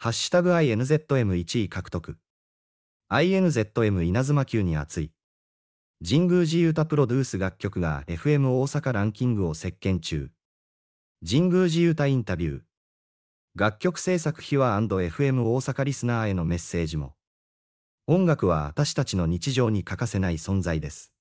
ハッシュタグ INZM1 位獲得。INZM 稲妻級に熱い。神宮寺ユタプロデュース楽曲が FM 大阪ランキングを席巻中。神宮寺ユタインタビュー。楽曲制作秘話 &FM 大阪リスナーへのメッセージも。音楽は私たちの日常に欠かせない存在です。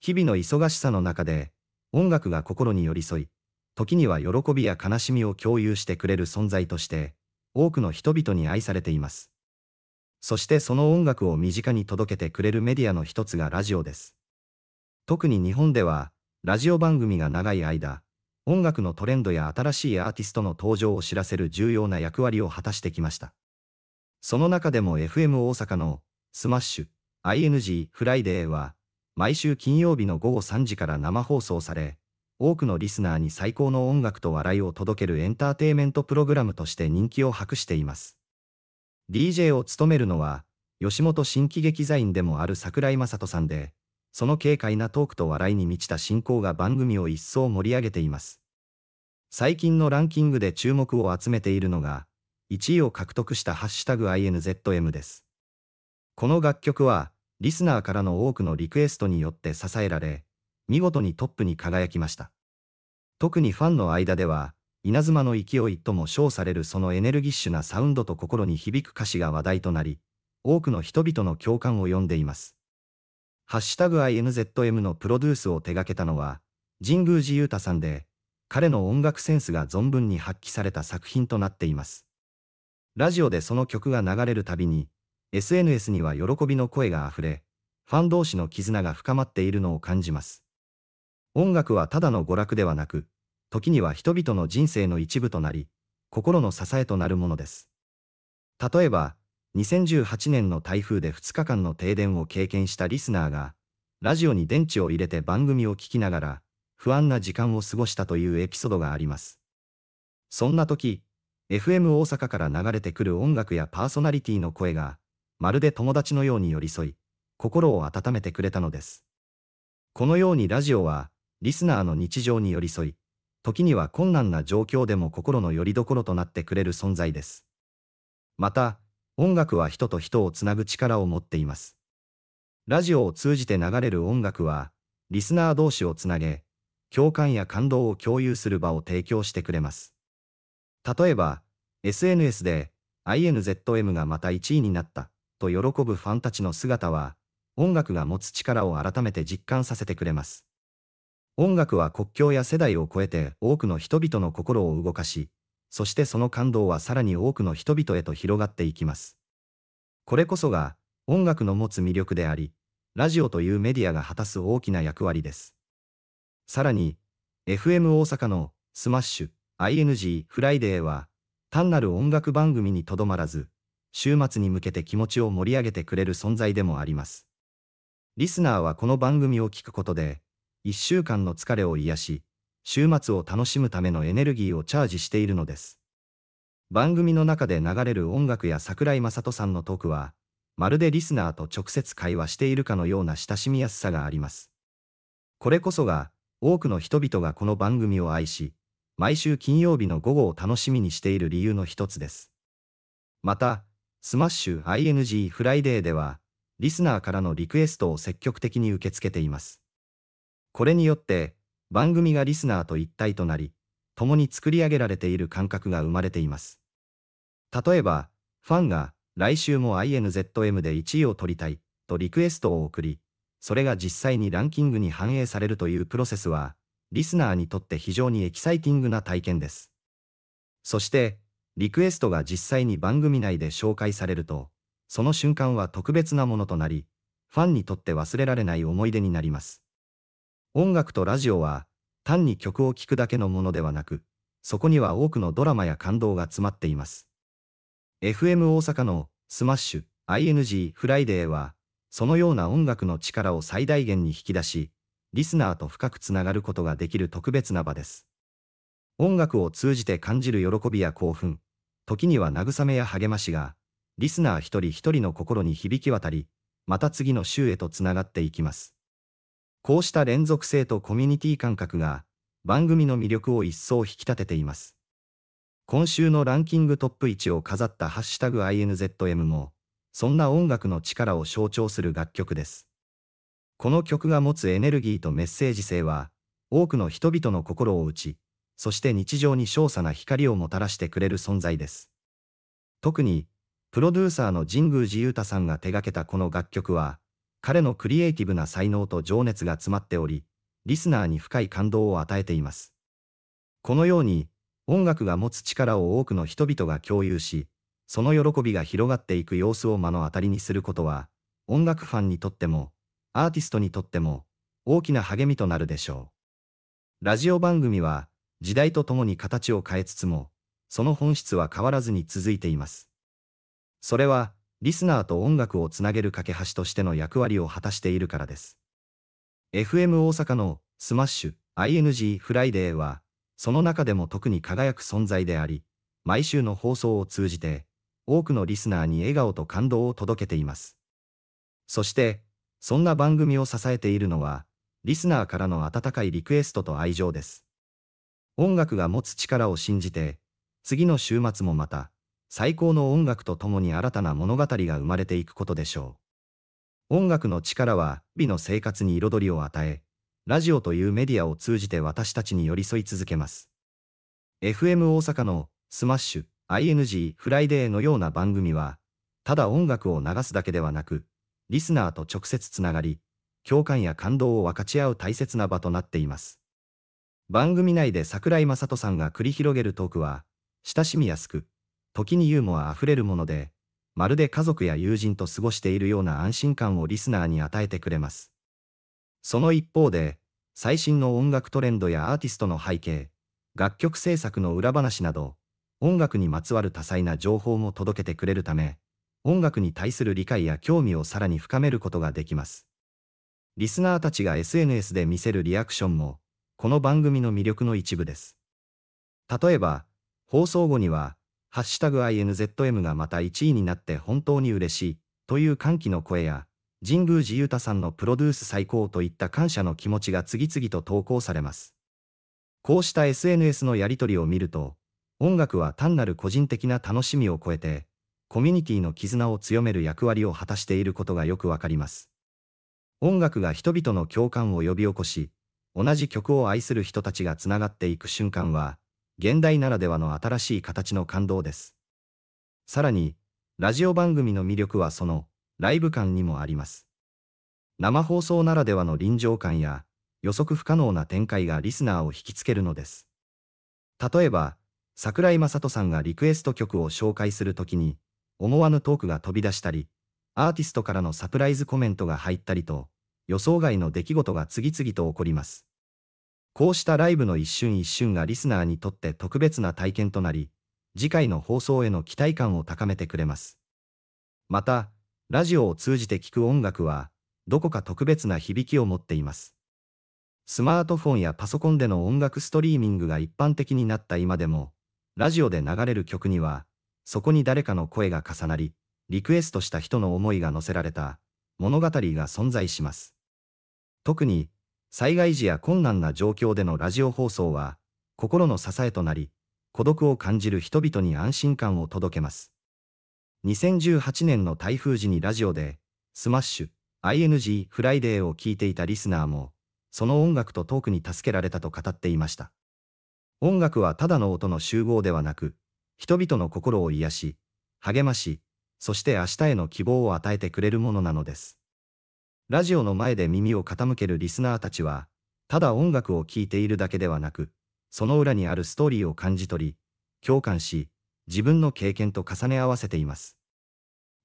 日々の忙しさの中で、音楽が心に寄り添い、時には喜びや悲しみを共有してくれる存在として、多くの人々に愛されています。そしてその音楽を身近に届けてくれるメディアの一つがラジオです。特に日本では、ラジオ番組が長い間、音楽のトレンドや新しいアーティストの登場を知らせる重要な役割を果たしてきました。その中でも FM 大阪のスマッシュ ING フライデーは毎週金曜日の午後3時から生放送され、多くのリスナーに最高の音楽と笑いを届けるエンターテイメントプログラムとして人気を博しています。DJ を務めるのは、吉本新喜劇座員でもある桜井雅人さんで、その軽快なトークと笑いに満ちた進行が番組を一層盛り上げています。最近のランキングで注目を集めているのが、1位を獲得したハッシュタグ INZM です。この楽曲は、リスナーからの多くのリクエストによって支えられ、見事にトップに輝きました。特にファンの間では、稲妻の勢いとも称されるそのエネルギッシュなサウンドと心に響く歌詞が話題となり、多くの人々の共感を呼んでいます。ハッシュタグ INZM のプロデュースを手掛けたのは、神宮寺勇太さんで、彼の音楽センスが存分に発揮された作品となっています。ラジオでその曲が流れるたびに、SNS には喜びの声があふれ、ファン同士の絆が深まっているのを感じます。音楽はただの娯楽ではなく、時には人々の人生の一部となり、心の支えとなるものです。例えば、2018年の台風で2日間の停電を経験したリスナーが、ラジオに電池を入れて番組を聞きながら、不安な時間を過ごしたというエピソードがあります。そんな時、FM 大阪から流れてくる音楽やパーソナリティの声が、まるで友達のように寄り添い、心を温めてくれたのです。このようにラジオは、リスナーの日常に寄り添い、時には困難な状況でも心の拠り所となってくれる存在です。また、音楽は人と人をつなぐ力を持っています。ラジオを通じて流れる音楽は、リスナー同士をつなげ、共感や感動を共有する場を提供してくれます。例えば、SNS で INZM がまた1位になったと喜ぶファンたちの姿は、音楽が持つ力を改めて実感させてくれます。音楽は国境や世代を超えて多くの人々の心を動かし、そしてその感動はさらに多くの人々へと広がっていきます。これこそが音楽の持つ魅力であり、ラジオというメディアが果たす大きな役割です。さらに、FM 大阪のスマッシュ、ING フライデーは、単なる音楽番組にとどまらず、週末に向けて気持ちを盛り上げてくれる存在でもあります。リスナーはこの番組を聞くことで、一週間の疲れを癒し、週末を楽しむためのエネルギーをチャージしているのです。番組の中で流れる音楽や桜井雅人さんのトークは、まるでリスナーと直接会話しているかのような親しみやすさがあります。これこそが、多くの人々がこの番組を愛し、毎週金曜日の午後を楽しみにしている理由の一つです。また、スマッシュ ING フライデーでは、リスナーからのリクエストを積極的に受け付けています。これによって、番組がリスナーと一体となり、共に作り上げられている感覚が生まれています。例えば、ファンが、来週も INZM で1位を取りたい、とリクエストを送り、それが実際にランキングに反映されるというプロセスは、リスナーにとって非常にエキサイティングな体験です。そして、リクエストが実際に番組内で紹介されると、その瞬間は特別なものとなり、ファンにとって忘れられない思い出になります。音楽とラジオは単に曲を聴くだけのものではなく、そこには多くのドラマや感動が詰まっています。FM 大阪のスマッシュ ING フライデーは、そのような音楽の力を最大限に引き出し、リスナーと深くつながることができる特別な場です。音楽を通じて感じる喜びや興奮、時には慰めや励ましが、リスナー一人一人の心に響き渡り、また次の週へとつながっていきます。こうした連続性とコミュニティ感覚が番組の魅力を一層引き立てています。今週のランキングトップ1を飾ったハッシュタグ INZM も、そんな音楽の力を象徴する楽曲です。この曲が持つエネルギーとメッセージ性は、多くの人々の心を打ち、そして日常に少佐な光をもたらしてくれる存在です。特に、プロデューサーの神宮寺勇太さんが手がけたこの楽曲は、彼のクリエイティブな才能と情熱が詰まっており、リスナーに深い感動を与えています。このように、音楽が持つ力を多くの人々が共有し、その喜びが広がっていく様子を目の当たりにすることは、音楽ファンにとっても、アーティストにとっても、大きな励みとなるでしょう。ラジオ番組は、時代とともに形を変えつつも、その本質は変わらずに続いています。それは、リスナーと音楽をつなげる架け橋としての役割を果たしているからです。FM 大阪のスマッシュ ING フライデーは、その中でも特に輝く存在であり、毎週の放送を通じて、多くのリスナーに笑顔と感動を届けています。そして、そんな番組を支えているのは、リスナーからの温かいリクエストと愛情です。音楽が持つ力を信じて、次の週末もまた、最高の音楽とともに新たな物語が生まれていくことでしょう。音楽の力は美の生活に彩りを与え、ラジオというメディアを通じて私たちに寄り添い続けます。FM 大阪のスマッシュ、ING、フライデーのような番組は、ただ音楽を流すだけではなく、リスナーと直接つながり、共感や感動を分かち合う大切な場となっています。番組内で桜井正人さんが繰り広げるトークは、親しみやすく、時にユーモアあふれるもので、まるで家族や友人と過ごしているような安心感をリスナーに与えてくれます。その一方で、最新の音楽トレンドやアーティストの背景、楽曲制作の裏話など、音楽にまつわる多彩な情報も届けてくれるため、音楽に対する理解や興味をさらに深めることができます。リスナーたちが SNS で見せるリアクションも、この番組の魅力の一部です。例えば、放送後には、ハッシュタグ INZM がまた1位になって本当に嬉しい、という歓喜の声や、神宮寺勇太さんのプロデュース最高といった感謝の気持ちが次々と投稿されます。こうした SNS のやりとりを見ると、音楽は単なる個人的な楽しみを超えて、コミュニティの絆を強める役割を果たしていることがよくわかります。音楽が人々の共感を呼び起こし、同じ曲を愛する人たちがつながっていく瞬間は、現代ならではの新しい形の感動です。さらに、ラジオ番組の魅力はその、ライブ感にもあります。生放送ならではの臨場感や、予測不可能な展開がリスナーを引きつけるのです。例えば、桜井雅人さんがリクエスト曲を紹介するときに、思わぬトークが飛び出したり、アーティストからのサプライズコメントが入ったりと、予想外の出来事が次々と起こります。こうしたライブの一瞬一瞬がリスナーにとって特別な体験となり、次回の放送への期待感を高めてくれます。また、ラジオを通じて聴く音楽は、どこか特別な響きを持っています。スマートフォンやパソコンでの音楽ストリーミングが一般的になった今でも、ラジオで流れる曲には、そこに誰かの声が重なり、リクエストした人の思いが乗せられた物語が存在します。特に、災害時や困難な状況でのラジオ放送は、心の支えとなり、孤独を感じる人々に安心感を届けます。2018年の台風時にラジオで、スマッシュ、ING フライデーを聴いていたリスナーも、その音楽とトークに助けられたと語っていました。音楽はただの音の集合ではなく、人々の心を癒し、励まし、そして明日への希望を与えてくれるものなのです。ラジオの前で耳を傾けるリスナーたちは、ただ音楽を聴いているだけではなく、その裏にあるストーリーを感じ取り、共感し、自分の経験と重ね合わせています。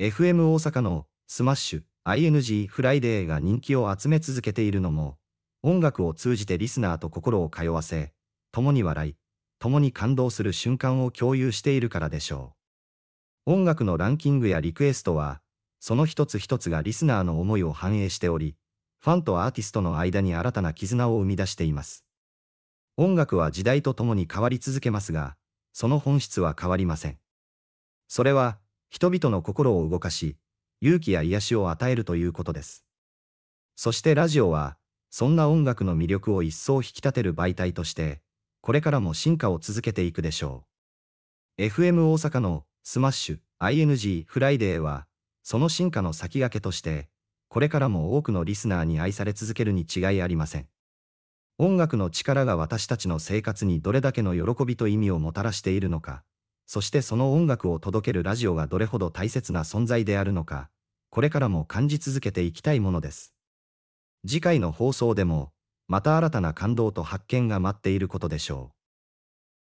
FM 大阪のスマッシュ ING フライデーが人気を集め続けているのも、音楽を通じてリスナーと心を通わせ、共に笑い、共に感動する瞬間を共有しているからでしょう。音楽のランキングやリクエストは、その一つ一つがリスナーの思いを反映しており、ファンとアーティストの間に新たな絆を生み出しています。音楽は時代とともに変わり続けますが、その本質は変わりません。それは、人々の心を動かし、勇気や癒しを与えるということです。そしてラジオは、そんな音楽の魅力を一層引き立てる媒体として、これからも進化を続けていくでしょう。FM 大阪のスマッシュ ING フライデーは、その進化の先駆けとして、これからも多くのリスナーに愛され続けるに違いありません。音楽の力が私たちの生活にどれだけの喜びと意味をもたらしているのか、そしてその音楽を届けるラジオがどれほど大切な存在であるのか、これからも感じ続けていきたいものです。次回の放送でも、また新たな感動と発見が待っていることでしょう。